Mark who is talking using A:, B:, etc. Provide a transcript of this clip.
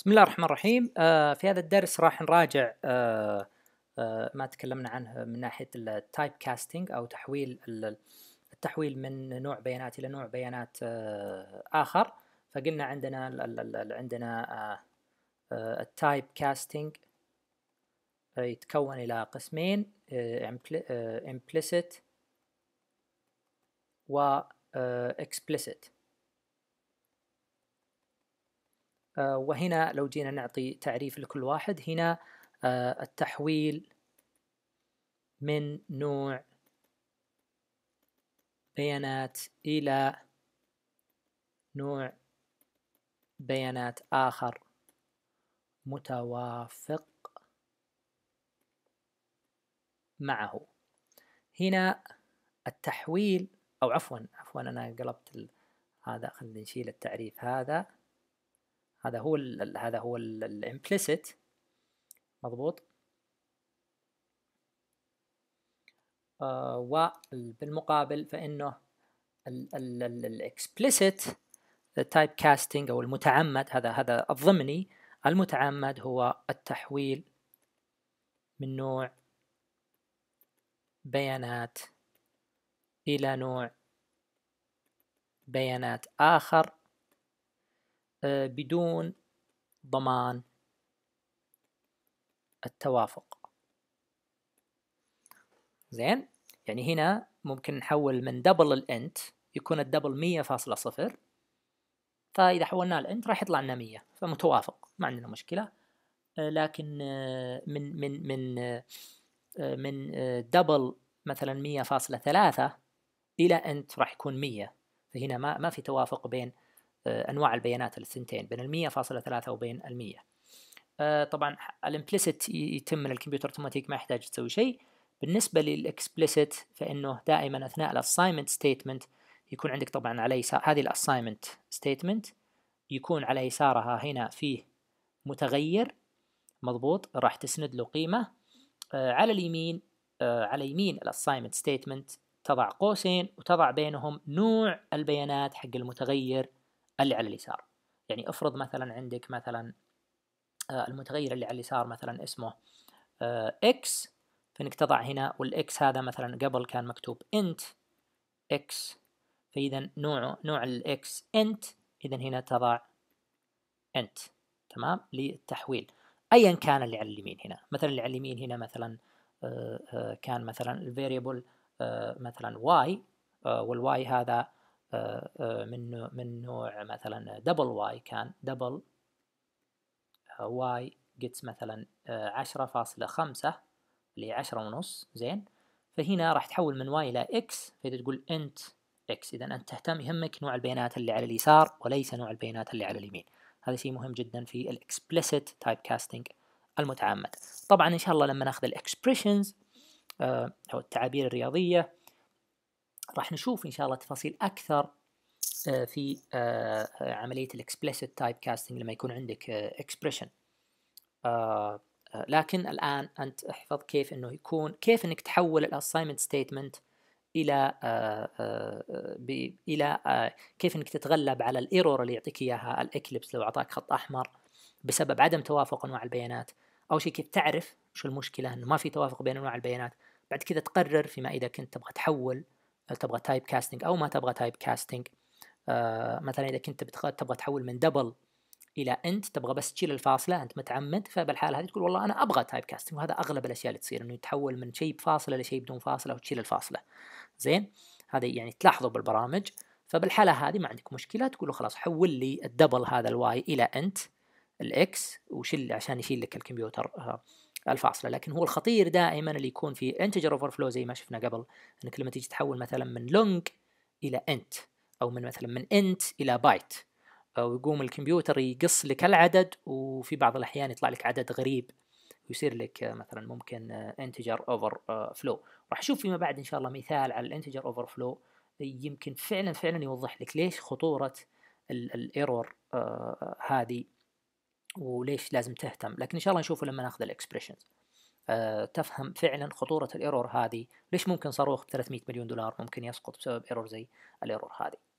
A: بسم الله الرحمن الرحيم آه في هذا الدرس راح نراجع آه آه ما تكلمنا عنه من ناحية التايب كاستنج أو تحويل التحويل من نوع بيانات إلى نوع بيانات آه، آخر فقلنا عندنا عندنا التايب آه، آه، كاستنج يتكون إلى قسمين implicit و explicit آه، وهنا لو جينا نعطي تعريف لكل واحد هنا آه، التحويل من نوع بيانات إلى نوع بيانات آخر متوافق معه هنا التحويل أو عفوا عفوا أنا قلبت هذا خلينا نشيل التعريف هذا هذا هو الـ هذا هو الامبليسيت مضبوط آه وبالمقابل فإنه الاكسبليسيت تايب كاستنج أو المتعمد هذا هذا الضمني المتعمد هو التحويل من نوع بيانات إلى نوع بيانات آخر آه، بدون ضمان التوافق زين يعني هنا ممكن نحول من دبل الانت يكون الدبل مية فاصلة صفر فإذا حولناه الانت راح يطلع لنا مية فمتوافق ما عندنا مشكلة آه، لكن آه، من من من من دبل مثلا مية فاصلة ثلاثة إلى انت راح يكون مية فهنا ما ما في توافق بين آه، انواع البيانات الثنتين بين المية فاصلة ثلاثة وبين المية آه، طبعا الامبليسيت يتم من الكمبيوتر اوتوماتيك ما يحتاج تسوي شيء بالنسبة للإكسبليسيت فإنه دائما أثناء الأسايمنت ستيتمنت يكون عندك طبعا على يسار هذه الأسايمنت ستيتمنت يكون على يسارها هنا فيه متغير مضبوط راح تسند له قيمة آه، على اليمين على يمين الأسايمنت ستيتمنت تضع قوسين وتضع بينهم نوع البيانات حق المتغير اللي على اليسار يعني افرض مثلا عندك مثلا آه، المتغير اللي على اليسار مثلا اسمه اكس آه، فانك تضع هنا والاكس هذا مثلا قبل كان مكتوب انت اكس فاذا نوع نوع الاكس انت اذا هنا تضع انت تمام للتحويل ايا كان اللي على اليمين هنا مثلا اللي على اليمين هنا مثلا آه، كان مثلا الفاريبل مثلا واي والواي هذا آه، آه، من من نوع مثلا دبل واي كان دبل واي جيتس مثلا آه، عشرة فاصلة خمسة لعشرة ونص زين فهنا راح تحول من واي إلى إكس فإذا تقول أنت إكس إذا أنت تهتم يهمك نوع البيانات اللي على اليسار وليس نوع البيانات اللي على اليمين هذا شيء مهم جدا في الإكسبلسيت تايب كاستنج المتعمد طبعا إن شاء الله لما ناخذ الإكسبريشنز أو التعابير الرياضية راح نشوف ان شاء الله تفاصيل اكثر آه، في آه، عملية الاكسبلسيت تايب كاستنج لما يكون عندك اكسبريشن آه، لكن الآن أنت احفظ كيف أنه يكون كيف أنك تحول الأسايمنت ستيتمنت إلى إلى كيف أنك تتغلب على الإيرور اللي يعطيك إياها الإكليبس لو أعطاك خط أحمر بسبب عدم توافق أنواع البيانات أو شيء كيف تعرف شو المشكلة أنه ما في توافق بين أنواع البيانات بعد كذا تقرر فيما إذا كنت تبغى تحول هل تبغى تايب كاستنج او ما تبغى تايب كاستنج آه مثلا اذا كنت تبغى تحول من دبل الى انت تبغى بس تشيل الفاصله انت متعمد فبالحاله هذه تقول والله انا ابغى تايب كاستنج وهذا اغلب الاشياء اللي تصير انه يتحول من شيء بفاصله لشيء بدون فاصله وتشيل الفاصله زين هذا يعني تلاحظوا بالبرامج فبالحاله هذه ما عندك مشكله تقول له خلاص حول لي الدبل هذا الواي الى انت الاكس وشيل عشان يشيل لك الكمبيوتر آه. الفاصله لكن هو الخطير دائما اللي يكون في انتجر اوفر فلو زي ما شفنا قبل انك لما تيجي تحول مثلا من لونج الى انت او من مثلا من انت الى بايت او يقوم الكمبيوتر يقص لك العدد وفي بعض الاحيان يطلع لك عدد غريب ويصير لك مثلا ممكن انتجر اوفر فلو راح اشوف فيما بعد ان شاء الله مثال على الانتجر اوفر فلو يمكن فعلا فعلا يوضح لك ليش خطوره الايرور آه، هذه وليش لازم تهتم لكن ان شاء الله نشوفه لما ناخذ الاكسبريشنز أه تفهم فعلا خطورة الايرور هذه ليش ممكن صاروخ ب 300 مليون دولار ممكن يسقط بسبب ايرور زي الايرور هذه